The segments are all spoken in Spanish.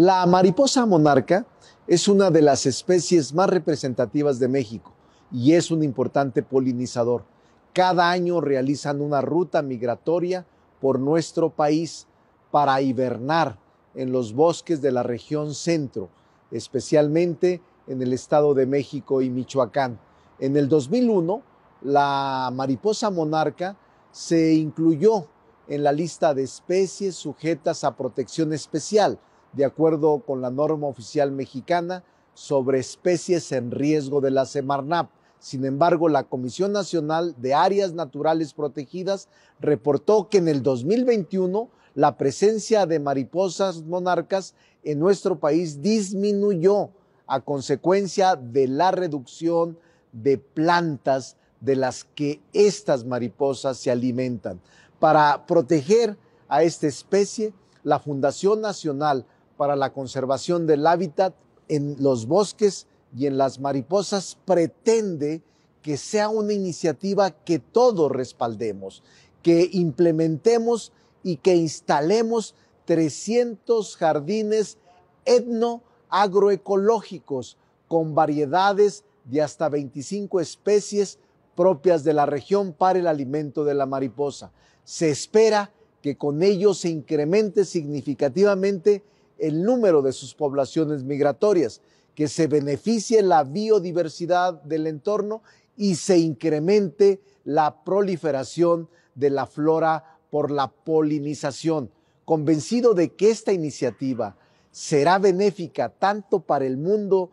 La mariposa monarca es una de las especies más representativas de México y es un importante polinizador. Cada año realizan una ruta migratoria por nuestro país para hibernar en los bosques de la región centro, especialmente en el Estado de México y Michoacán. En el 2001, la mariposa monarca se incluyó en la lista de especies sujetas a protección especial de acuerdo con la norma oficial mexicana sobre especies en riesgo de la Semarnap. Sin embargo, la Comisión Nacional de Áreas Naturales Protegidas reportó que en el 2021 la presencia de mariposas monarcas en nuestro país disminuyó a consecuencia de la reducción de plantas de las que estas mariposas se alimentan. Para proteger a esta especie, la Fundación Nacional para la conservación del hábitat en los bosques y en las mariposas pretende que sea una iniciativa que todos respaldemos, que implementemos y que instalemos 300 jardines etno-agroecológicos con variedades de hasta 25 especies propias de la región para el alimento de la mariposa. Se espera que con ello se incremente significativamente el número de sus poblaciones migratorias, que se beneficie la biodiversidad del entorno y se incremente la proliferación de la flora por la polinización, convencido de que esta iniciativa será benéfica tanto para el mundo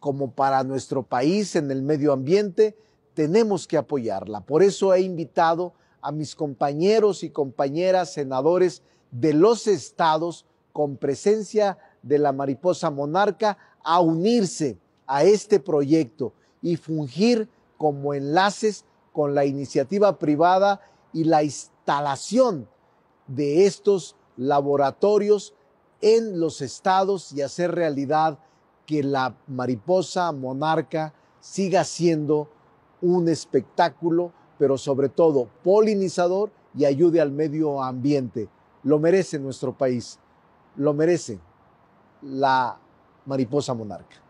como para nuestro país en el medio ambiente, tenemos que apoyarla. Por eso he invitado a mis compañeros y compañeras senadores de los estados con presencia de la mariposa monarca a unirse a este proyecto y fungir como enlaces con la iniciativa privada y la instalación de estos laboratorios en los estados y hacer realidad que la mariposa monarca siga siendo un espectáculo, pero sobre todo polinizador y ayude al medio ambiente. Lo merece nuestro país lo merece la mariposa monarca.